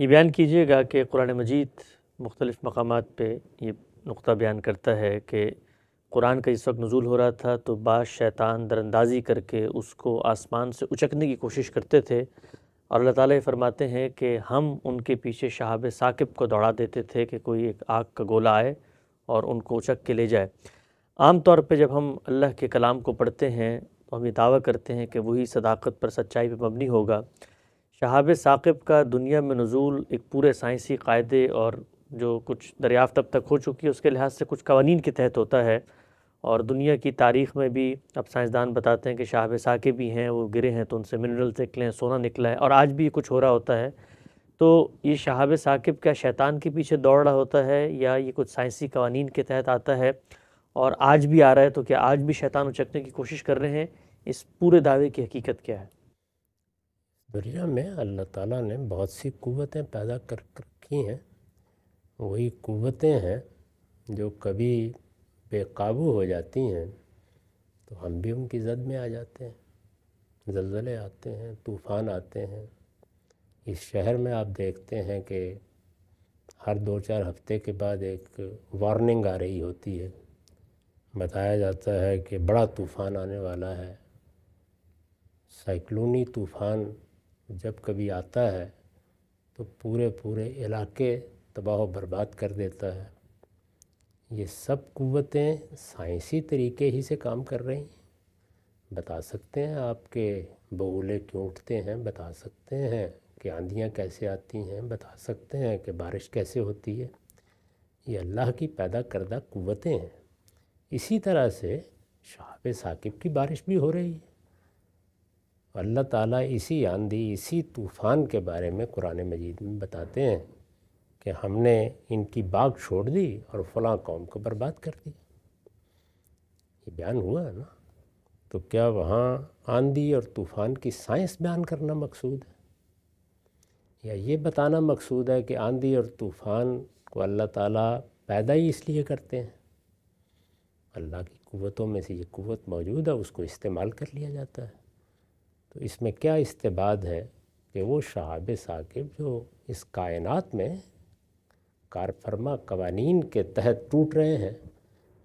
ये बयान कीजिएगा कि कुरान मजीद मुख्तलिफ़ मकाम पर यह नुक़ा बयान करता है कि कुरान का इस वक्त नज़ुल हो रहा था तो बाद शैतान दरअंदाजी करके उसको आसमान से उचकने की कोशिश करते थे और अल्लाह ताला फरमाते हैं कि हम उनके पीछे शहाब साकिब को दौड़ा देते थे कि कोई एक आग का गोला आए और उनको उचक के ले जाए आम तौर पर जब हम अल्लाह के कलाम को पढ़ते हैं तो हम ये दावा करते हैं कि वही सदाकत पर सच्चाई पर मबनी होगा शहाब साकिब का दुनिया में नज़ूल एक पूरे साइंसी कायदे और जो कुछ दरियाफ्त अब तक हो चुकी है उसके लिहाज से कुछ कवानीन के तहत होता है और दुनिया की तारीख में भी अब साइंसदान बताते हैं कि शाहब साकिब भी हैं वो गिरे हैं तो उनसे मिनरल्स निकले हैं सोना निकला है और आज भी कुछ हो रहा होता है तो ये शहाब साकिब क्या शैतान के पीछे दौड़ रहा होता है या ये कुछ साइंसी कवानीन के तहत आता है और आज भी आ रहा है तो क्या आज भी शैतान उचकने की कोशिश कर रहे हैं इस पूरे दावे की हकीकत क्या है दुनिया में अल्लाह ताला ने बहुत सी कुवतें पैदा कर रखी हैं वही कुवतें हैं जो कभी बेकाबू हो जाती हैं तो हम भी उनकी जद में आ जाते हैं जल्जले आते हैं तूफ़ान आते हैं इस शहर में आप देखते हैं कि हर दो चार हफ्ते के बाद एक वार्निंग आ रही होती है बताया जाता है कि बड़ा तूफ़ान आने वाला है साइक्लोनी तूफ़ान जब कभी आता है तो पूरे पूरे इलाके तबाह बर्बाद कर देता है ये सब कुतें साइंसी तरीके ही से काम कर रही हैं बता सकते हैं आपके बगुले क्यों उठते हैं बता सकते हैं कि आंधियाँ कैसे आती हैं बता सकते हैं कि बारिश कैसे होती है ये अल्लाह की पैदा करदा कुतें हैं इसी तरह से शाहब साकिब की बारिश भी हो रही है अल्लाह ताला इसी आंधी इसी तूफ़ान के बारे में कुरान मजीद में बताते हैं कि हमने इनकी बाग छोड़ दी और फलां कौम को बर्बाद कर दिया ये बयान हुआ है ना तो क्या वहाँ आंधी और तूफ़ान की साइंस बयान करना मकसूद है या ये बताना मकसूद है कि आंधी और तूफ़ान को अल्लाह ताला पैदा ही इसलिए करते हैं अल्लाह की क़वतों में से ये कुवत मौजूद है उसको इस्तेमाल कर लिया जाता है तो इसमें क्या इस्तेबाद है कि वो शहाब साकिब जो इस कायनात में कारफरमा कवानीन के तहत टूट रहे हैं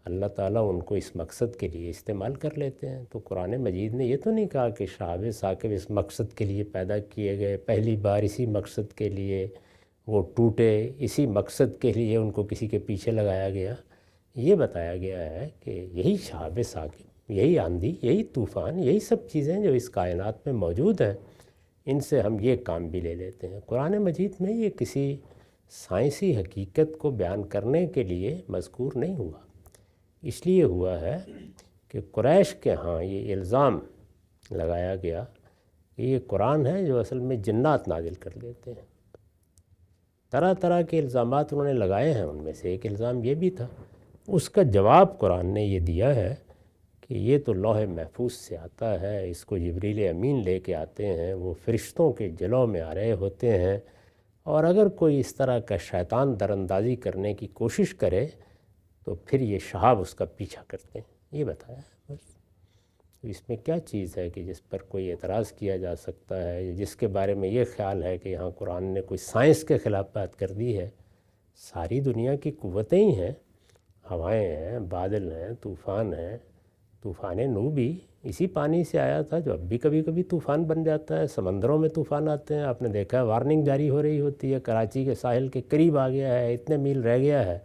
अल्लाह ताला उनको इस मकसद के लिए इस्तेमाल कर लेते हैं तो कुरान मजीद ने ये तो नहीं कहा कि शहाब साकिब इस मकसद के लिए पैदा किए गए पहली बार इसी मकसद के लिए वो टूटे इसी मकसद के लिए उनको किसी के पीछे लगाया गया ये बताया गया है कि यही शहाब साकिब यही आंधी यही तूफ़ान यही सब चीज़ें जो इस कायनात में मौजूद हैं इनसे हम ये काम भी ले लेते हैं कुरान मजीद में ये किसी साइंसी हकीकत को बयान करने के लिए मजकूर नहीं हुआ इसलिए हुआ है कि क्रैश के यहाँ ये इल्ज़ाम लगाया गया कि ये कुरान है जो असल में जन्नात नाजिल कर देते हैं तरह तरह के इल्ज़ाम उन्होंने लगाए हैं उनमें से एक इल्ज़ाम ये भी था उसका जवाब कुरान ने ये दिया है कि ये तो लौह महफूज से आता है इसको जबरील अमीन ले कर आते हैं वो फरिश्तों के जलों में आ रहे होते हैं और अगर कोई इस तरह का शैतान दरंदाजी करने की कोशिश करे तो फिर ये शहाब उसका पीछा करते हैं ये बताया बस तो इसमें क्या चीज़ है कि जिस पर कोई एतराज़ किया जा सकता है जिसके बारे में ये ख्याल है कि यहाँ कुरान ने कोई साइंस के ख़िलाफ़ बात कर दी है सारी दुनिया की कुवतें ही हैं हवाएं हैं बादल हैं तूफ़ान हैं तूफ़ान नू भी इसी पानी से आया था जो अब भी कभी कभी तूफ़ान बन जाता है समंदरों में तूफ़ान आते हैं आपने देखा है वार्निंग जारी हो रही होती है कराची के साहिल के करीब आ गया है इतने मील रह गया है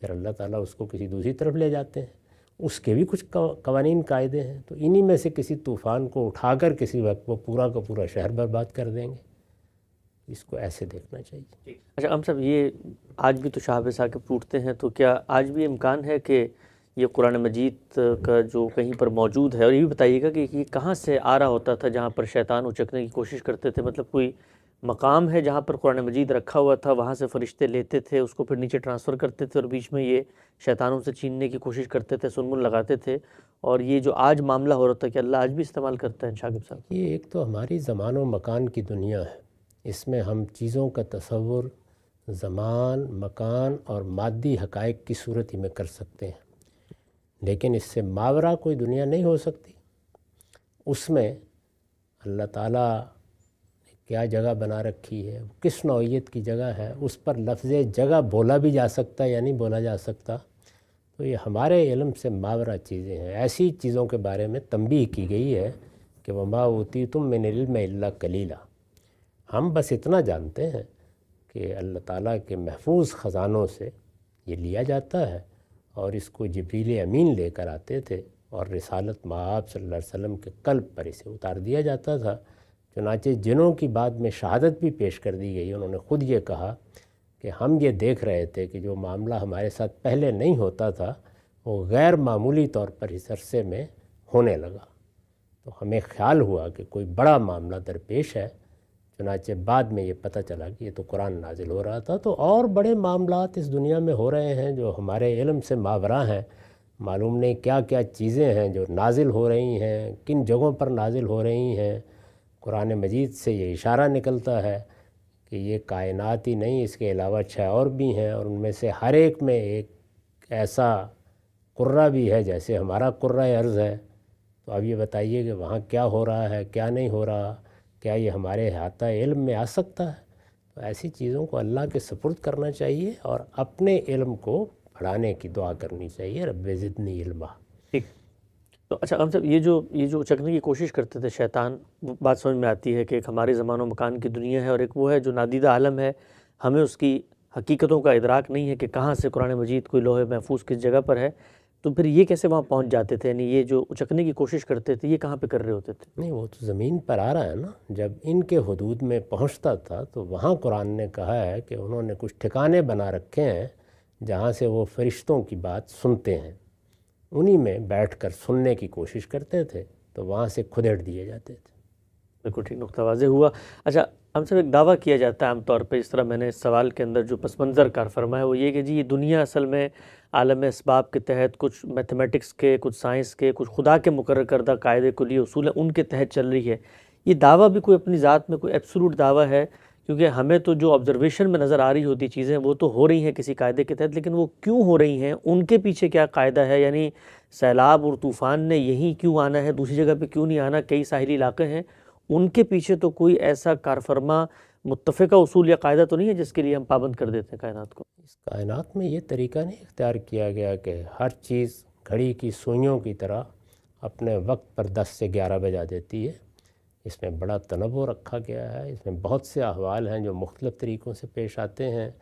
फिर अल्लाह ताला उसको किसी दूसरी तरफ ले जाते हैं उसके भी कुछ कवानीन कायदे हैं तो इन्हीं में से किसी तूफ़ान को उठाकर किसी वक्त वो पूरा का पूरा शहर बर्बाद कर देंगे इसको ऐसे देखना चाहिए अच्छा हम सब ये आज भी तो शाहबे साहब टूटते हैं तो क्या आज भी इम्कान है कि ये कुरान मजीद का जो कहीं पर मौजूद है और ये भी बताइएगा कि ये कहाँ से आ रहा होता था जहाँ पर शैतान उचकने की कोशिश करते थे मतलब कोई मकाम है जहाँ पर कुरान मजीद रखा हुआ था वहाँ से फरिश्ते लेते थे उसको फिर नीचे ट्रांसफ़र करते थे और बीच में ये शैतानों से छीनने की कोशिश करते थे सुनमुन लगाते थे और ये जो आज मामला हो रहा था कि अल्लाह आज भी इस्तेमाल करता है शाकिब साहब ये एक तो हमारी ज़मान व मकान की दुनिया है इसमें हम चीज़ों का तस्वुर ज़मान मकान और मादी हक़ की सूरत ही में कर सकते हैं लेकिन इससे मावरा कोई दुनिया नहीं हो सकती उसमें अल्लाह ताला ने क्या जगह बना रखी है किस नौीयत की जगह है उस पर लफ्ज़ जगह बोला भी जा सकता है या नहीं बोला जा सकता तो ये हमारे इलम से मावरा चीज़ें हैं ऐसी चीज़ों के बारे में तंबी की गई है कि वमा होती तुम मिन इल्म अल्ला कलीला हम बस इतना जानते हैं कि अल्लाह ताला के महफूज ख़जानों से ये लिया जाता है और इसको जबरील अमीन लेकर आते थे और रिसालत माब सल्लल्लाहु अलैहि वसल्लम के कल्ब पर इसे उतार दिया जाता था चुनाचे जिनों की बाद में शहादत भी पेश कर दी गई उन्होंने ख़ुद ये कहा कि हम ये देख रहे थे कि जो मामला हमारे साथ पहले नहीं होता था वो गैर मामूली तौर पर इस अरसे में होने लगा तो हमें ख्याल हुआ कि कोई बड़ा मामला दरपेश है चनाचे बाद में ये पता चला कि ये तो कुरान नाजिल हो रहा था तो और बड़े मामला इस दुनिया में हो रहे हैं जो हमारे इलम से मावरा हैं मालूम नहीं क्या क्या चीज़ें हैं जो नाजिल हो रही हैं किन जगहों पर नाजिल हो रही हैं कुरान मजीद से ये इशारा निकलता है कि ये कायनात ही नहीं इसके अलावा छः और भी हैं और उनमें से हर एक में एक ऐसा कुर्रा भी है जैसे हमारा कुर्रा अर्ज़ है तो अब ये बताइए कि वहाँ क्या हो रहा है क्या नहीं हो रहा क्या ये हमारे हाथा इल्म में आ सकता है तो ऐसी चीज़ों को अल्लाह के सपुर्द करना चाहिए और अपने इल्म को बढ़ाने की दुआ करनी चाहिए रब ज़िदनी इल्मा ठीक तो अच्छा हम सब ये जो ये जो उचकने की कोशिश करते थे शैतान बात समझ में आती है कि एक हमारे ज़मानो मकान की दुनिया है और एक वो है जो नादीदा आलम है हमें उसकी हकीकतों का इदराक नहीं है कि कहाँ से कुरान मजीद कोई लोहे महफूज किस जगह पर है तो फिर ये कैसे वहाँ पहुँच जाते थे यानी ये जो उचकने की कोशिश करते थे ये कहाँ पे कर रहे होते थे नहीं वो तो ज़मीन पर आ रहा है ना जब इनके हदूद में पहुँचता था तो वहाँ कुरान ने कहा है कि उन्होंने कुछ ठिकाने बना रखे हैं जहाँ से वो फरिश्तों की बात सुनते हैं उन्हीं में बैठ कर सुनने की कोशिश करते थे तो वहाँ से खुदेड़ दिए जाते थे बिल्कुल ठीक नुकता वाजे हुआ अच्छा हम सब एक दावा किया जाता है आमतौर पर इस तरह मैंने इस सवाल के अंदर जो पस मंज़र कार फरमाया वो ये कि जी ये दुनिया असल में आलम इसबाब के तहत कुछ मैथमेटिक्स के कुछ साइंस के कुछ खुदा के मुकर करदा कायदे लिए असूल हैं उनके तहत चल रही है ये दावा भी कोई अपनी ज़ात में कोई एब्सोलूट दावा है क्योंकि हमें तो जो ऑब्जर्वेशन में नज़र आ रही होती चीज़ें वो तो हो रही हैं किसी कायदे के तहत लेकिन वो क्यों हो रही हैं उनके पीछे क्या कायदा है यानी सैलाब और तूफ़ान ने यहीं क्यों आना है दूसरी जगह पे क्यों नहीं आना कई साहली इलाके हैं उनके पीछे तो कोई ऐसा कारफरमा मुतफ़ा उसूल या कायदा तो नहीं है जिसके लिए हम पाबंद कर देते हैं कायनात को इस कायनात में ये तरीका नहीं इख्तियार किया गया कि हर चीज़ घड़ी की सुइयों की तरह अपने वक्त पर दस से ग्यारह बजा देती है इसमें बड़ा तनवो रखा गया है इसमें बहुत से अहवाल हैं जो मुख्तलिफ़ तरीक़ों से पेश आते हैं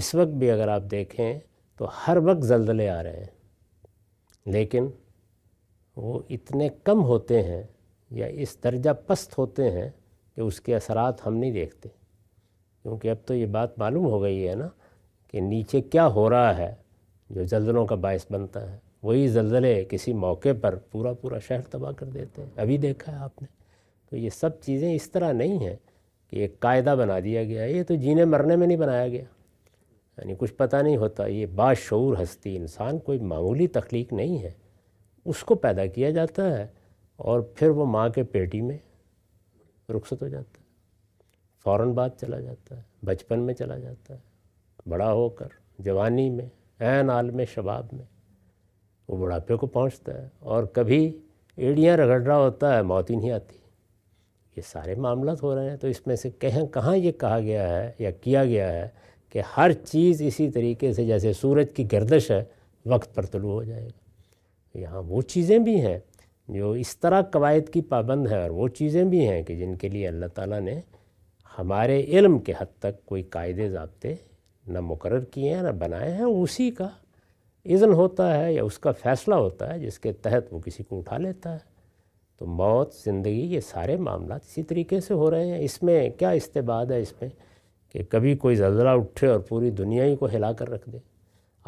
इस वक्त भी अगर आप देखें तो हर वक्त जल्दले आ रहे हैं लेकिन वो इतने कम होते हैं या इस दर्जा पस्त होते हैं कि उसके असरात हम नहीं देखते क्योंकि अब तो ये बात मालूम हो गई है ना कि नीचे क्या हो रहा है जो जल्जलों का बायस बनता है वही जल्जले किसी मौके पर पूरा पूरा शहर तबाह कर देते हैं अभी देखा है आपने तो ये सब चीज़ें इस तरह नहीं हैं कि एक कायदा बना दिया गया ये तो जीने मरने में नहीं बनाया गया यानी कुछ पता नहीं होता ये बाशूर हस्ती इंसान कोई मामूली तख्लीक नहीं है उसको पैदा किया जाता है और फिर वो माँ के पेटी में रुखसत हो जाता है फ़ौर बाद चला जाता है बचपन में चला जाता है बड़ा होकर जवानी में ऐन आल में शबाब में वो बुढ़ापे को पहुंचता है और कभी एड़ियाँ रगड़ रहा होता है मौत ही नहीं आती ये सारे मामला हो रहे हैं तो इसमें से कहें कहाँ ये कहा गया है या किया गया है कि हर चीज़ इसी तरीके से जैसे सूरज की गर्दश है वक्त पर तलु हो जाएगा यहाँ वो चीज़ें भी हैं जो इस तरह कवायद की पाबंद है और वो चीज़ें भी हैं कि जिनके लिए अल्लाह ताला ने हमारे इल्म के हद तक कोई कायदे ज़बते न मुकर किए हैं न बनाए हैं उसी का इज़न होता है या उसका फ़ैसला होता है जिसके तहत वो किसी को उठा लेता है तो मौत ज़िंदगी ये सारे मामला इसी तरीके से हो रहे हैं इसमें क्या इस्तेबाद है इसमें कि कभी कोई जल्जला उठे और पूरी दुनिया ही को हिला कर रख दे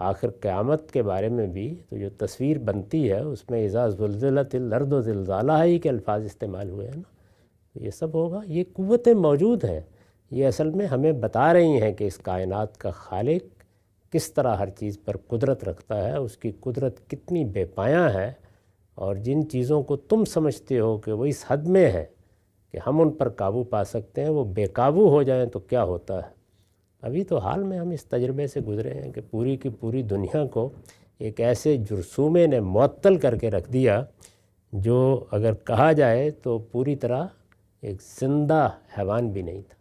आखिर क़्यामत के बारे में भी तो जो तस्वीर बनती है उसमें इज़ा जुलजिलतिलर्द जिलजाला ही के अल्फाज इस्तेमाल हुए हैं ना तो ये सब होगा ये क़वतें मौजूद हैं ये असल में हमें बता रही हैं कि इस कायनात का खालिक किस तरह हर चीज़ पर कुदरत रखता है उसकी कुदरत कितनी बेपाया है और जिन चीज़ों को तुम समझते हो कि वो इस हद में है कि हम उन पर काबू पा सकते हैं वो बेकाबू हो जाएं तो क्या होता है अभी तो हाल में हम इस तजर्बे से गुज़रे हैं कि पूरी की पूरी दुनिया को एक ऐसे जुरसूमे ने मअतल करके रख दिया जो अगर कहा जाए तो पूरी तरह एक जिंदा हैवान भी नहीं था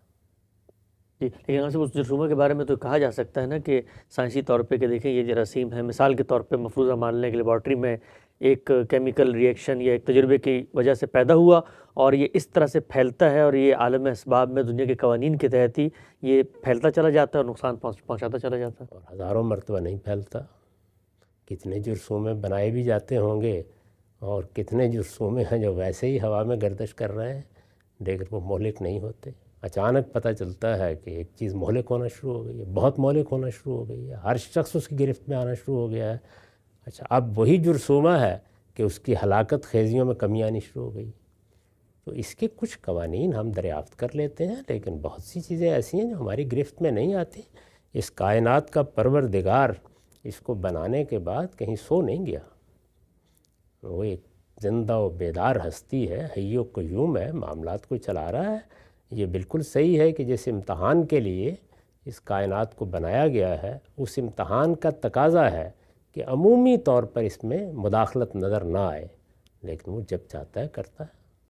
जी लेकिन उस जुर्सूमे के बारे में तो कहा जा सकता है ना कि साइंसी तौर पे कि देखें ये जरासीम है मिसाल के तौर पे मफरूजा मानने कि लेबॉर्ट्री में एक केमिकल रिएक्शन या एक तजुर्बे की वजह से पैदा हुआ और ये इस तरह से फैलता है और ये आलम इसबाब में दुनिया के कवानीन के तहत ही ये फैलता चला जाता है और नुकसान पहुँचाता चला जाता है और हज़ारों मरतबा नहीं फैलता कितने जुर्सों में बनाए भी जाते होंगे और कितने जुर्सों में हैं जो वैसे ही हवा में गर्दश कर रहे हैं लेकिन वो मोहलिक नहीं होते अचानक पता चलता है कि एक चीज़ मोहलिक होना शुरू हो गई है बहुत मोहलिक होना शुरू हो गई है हर शख्स उसकी गिरफ्त में आना शुरू हो गया है अच्छा अब वही जुर्सूमा है कि उसकी हलाकत खेजियों में कमी आनी शुरू हो गई तो इसके कुछ कवानीन हम दरियाफ़त कर लेते हैं लेकिन बहुत सी चीज़ें ऐसी हैं जो हमारी गिरफ्त में नहीं आती इस कायनात का परवरदिगार इसको बनाने के बाद कहीं सो नहीं गया वो एक ज़िंदा व बेदार हस्ती है हयो क्यूम है मामला को चला रहा है ये बिल्कुल सही है कि जिस इम्तहान के लिए इस कायनात को बनाया गया है उस इम्तहान का तकाजा है कि अमूमी तौर पर इसमें मुदाखलत नज़र ना आए लेकिन वो जब चाहता है करता है